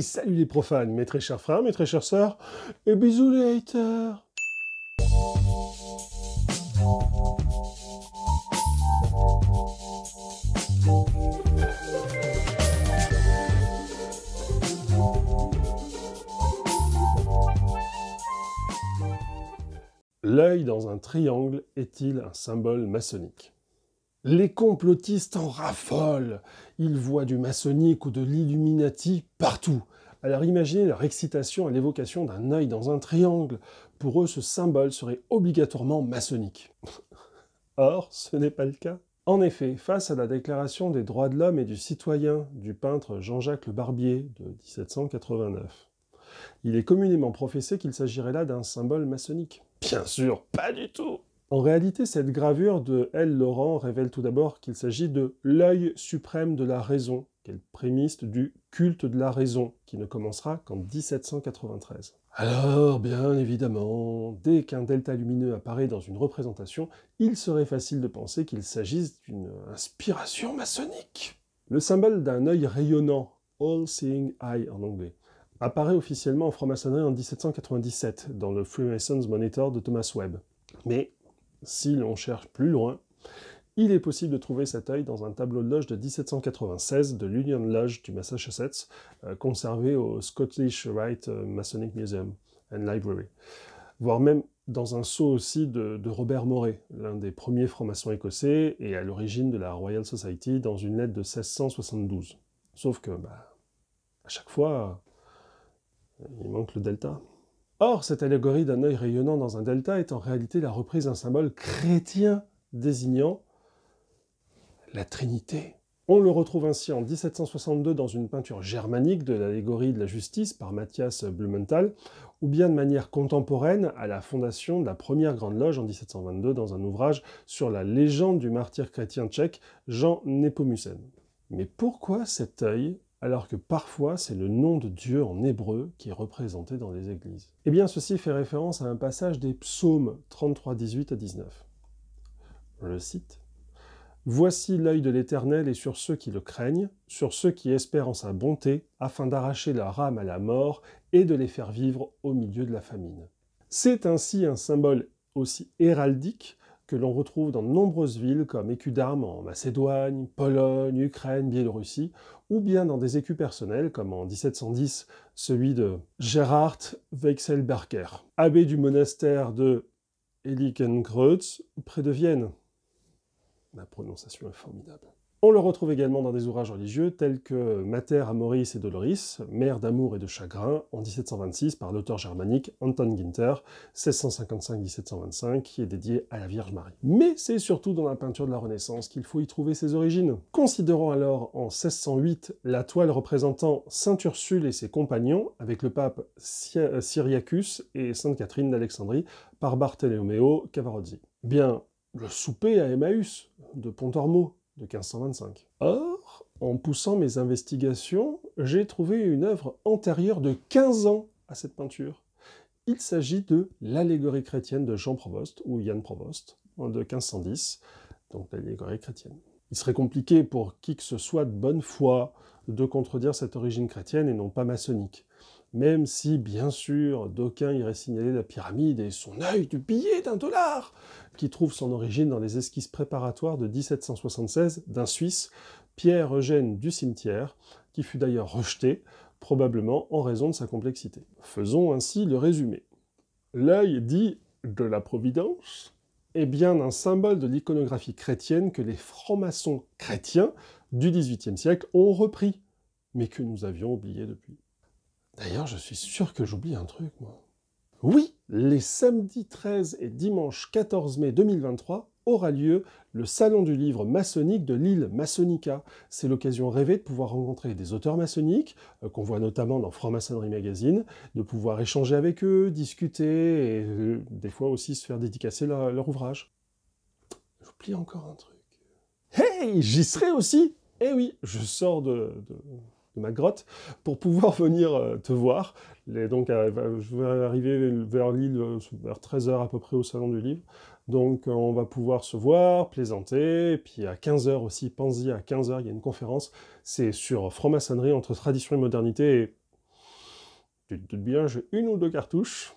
salut les profanes, mes très chers frères, mes très chères sœurs, et bisous les haters L'œil dans un triangle est-il un symbole maçonnique les complotistes en raffolent. Ils voient du maçonnique ou de l'illuminati partout. Alors imaginez leur excitation à l'évocation d'un œil dans un triangle. Pour eux, ce symbole serait obligatoirement maçonnique. Or, ce n'est pas le cas. En effet, face à la Déclaration des droits de l'homme et du citoyen du peintre Jean-Jacques Le Barbier de 1789, il est communément professé qu'il s'agirait là d'un symbole maçonnique. Bien sûr, pas du tout en réalité, cette gravure de L. Laurent révèle tout d'abord qu'il s'agit de l'œil suprême de la raison, qu'elle prémiste du culte de la raison, qui ne commencera qu'en 1793. Alors, bien évidemment, dès qu'un delta lumineux apparaît dans une représentation, il serait facile de penser qu'il s'agisse d'une inspiration maçonnique. Le symbole d'un œil rayonnant, All Seeing Eye en anglais, apparaît officiellement en franc-maçonnerie en 1797 dans le Freemasons Monitor de Thomas Webb. Mais si l'on cherche plus loin, il est possible de trouver cet œil dans un tableau de loge de 1796 de l'Union Lodge du Massachusetts, euh, conservé au Scottish Rite euh, Masonic Museum and Library, voire même dans un sceau aussi de, Robert Moray, l'un des premiers francs-maçons écossais et à l'origine de la Royal Society dans une lettre de 1672. Sauf que, bah, à chaque fois, euh, il manque le delta. Or, cette allégorie d'un œil rayonnant dans un delta est en réalité la reprise d'un symbole chrétien désignant la Trinité. On le retrouve ainsi en 1762 dans une peinture germanique de l'allégorie de la justice par Matthias Blumenthal, ou bien de manière contemporaine à la fondation de la première Grande Loge en 1722 dans un ouvrage sur la légende du martyr chrétien tchèque Jean Nepomucène. Mais pourquoi cet œil alors que parfois c'est le nom de Dieu en hébreu qui est représenté dans les églises. Eh bien, ceci fait référence à un passage des psaumes 33, 18 à 19. Je le cite. Voici l'œil de l'Éternel est sur ceux qui le craignent, sur ceux qui espèrent en sa bonté, afin d'arracher leur âme à la mort et de les faire vivre au milieu de la famine. C'est ainsi un symbole aussi héraldique que l'on retrouve dans de nombreuses villes comme écus d'armes en Macédoine, Pologne, Ukraine, Biélorussie, ou bien dans des écus personnels comme en 1710 celui de Gerhard Wechselberger, abbé du monastère de Heiligenkreuz près de Vienne. Ma prononciation est formidable. On le retrouve également dans des ouvrages religieux tels que Mater Maurice et Doloris, Mère d'amour et de chagrin, en 1726 par l'auteur germanique Anton Ginter, 1655-1725, qui est dédié à la Vierge Marie. Mais c'est surtout dans la peinture de la Renaissance qu'il faut y trouver ses origines. Considérons alors en 1608 la toile représentant Saint Ursule et ses compagnons, avec le pape Syriacus et Sainte Catherine d'Alexandrie, par Bartolomeo Cavarozzi. Bien, le souper à Emmaüs, de Pontormo, 1525. Or, en poussant mes investigations, j'ai trouvé une œuvre antérieure de 15 ans à cette peinture. Il s'agit de l'allégorie chrétienne de Jean Provost, ou Yann Provost, hein, de 1510, donc l'allégorie chrétienne. Il serait compliqué pour qui que ce soit de bonne foi de contredire cette origine chrétienne et non pas maçonnique même si, bien sûr, d'aucuns iraient signaler la pyramide et son œil du billet d'un dollar, qui trouve son origine dans les esquisses préparatoires de 1776 d'un Suisse, Pierre-Eugène du cimetière, qui fut d'ailleurs rejeté, probablement en raison de sa complexité. Faisons ainsi le résumé. L'œil dit de la Providence est bien un symbole de l'iconographie chrétienne que les francs-maçons chrétiens du XVIIIe siècle ont repris, mais que nous avions oublié depuis. D'ailleurs, je suis sûr que j'oublie un truc, moi. Oui, les samedis 13 et dimanche 14 mai 2023 aura lieu le Salon du livre maçonnique de l'île Masonica. C'est l'occasion rêvée de pouvoir rencontrer des auteurs maçonniques, euh, qu'on voit notamment dans Franc-Maçonnerie Magazine, de pouvoir échanger avec eux, discuter et euh, des fois aussi se faire dédicacer leur, ouvrage. J'oublie encore un truc. Hey, j'y serai aussi Eh oui, je sors de de ma grotte, pour pouvoir venir euh, te voir. donc, euh, je vais arriver vers l'île, euh, vers 13h à peu près au Salon du Livre. Donc, on va pouvoir se voir, plaisanter. Et puis, à 15h aussi, pensez à 15h, il y a une conférence. C'est sur franc-maçonnerie entre tradition et modernité. Et tu te bien, j'ai une ou deux cartouches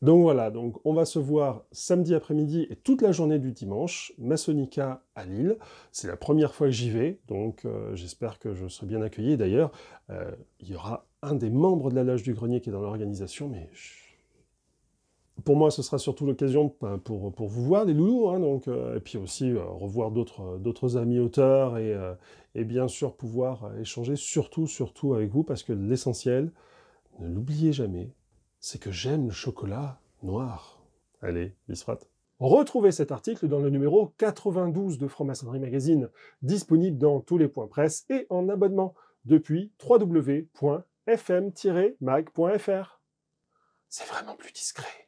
donc voilà, donc on va se voir samedi après-midi et toute la journée du dimanche, Masonica à Lille. C'est la première fois que j'y vais, donc euh, j'espère que je serai bien accueilli. D'ailleurs, euh, il y aura un des membres de la Loge du Grenier qui est dans l'organisation, mais pour moi, ce sera surtout l'occasion pour, pour, vous voir, les loulous, hein, donc, euh, et puis aussi revoir d'autres amis auteurs et, et, bien sûr pouvoir échanger surtout, surtout avec vous, parce que l'essentiel, ne l'oubliez jamais, c'est que j'aime le chocolat noir. Allez, Bisfrat. Retrouvez cet article dans le numéro 92 de Franc-Maçonnerie Magazine, disponible dans tous les points presse et en abonnement depuis www.fm-mag.fr. C'est vraiment plus discret.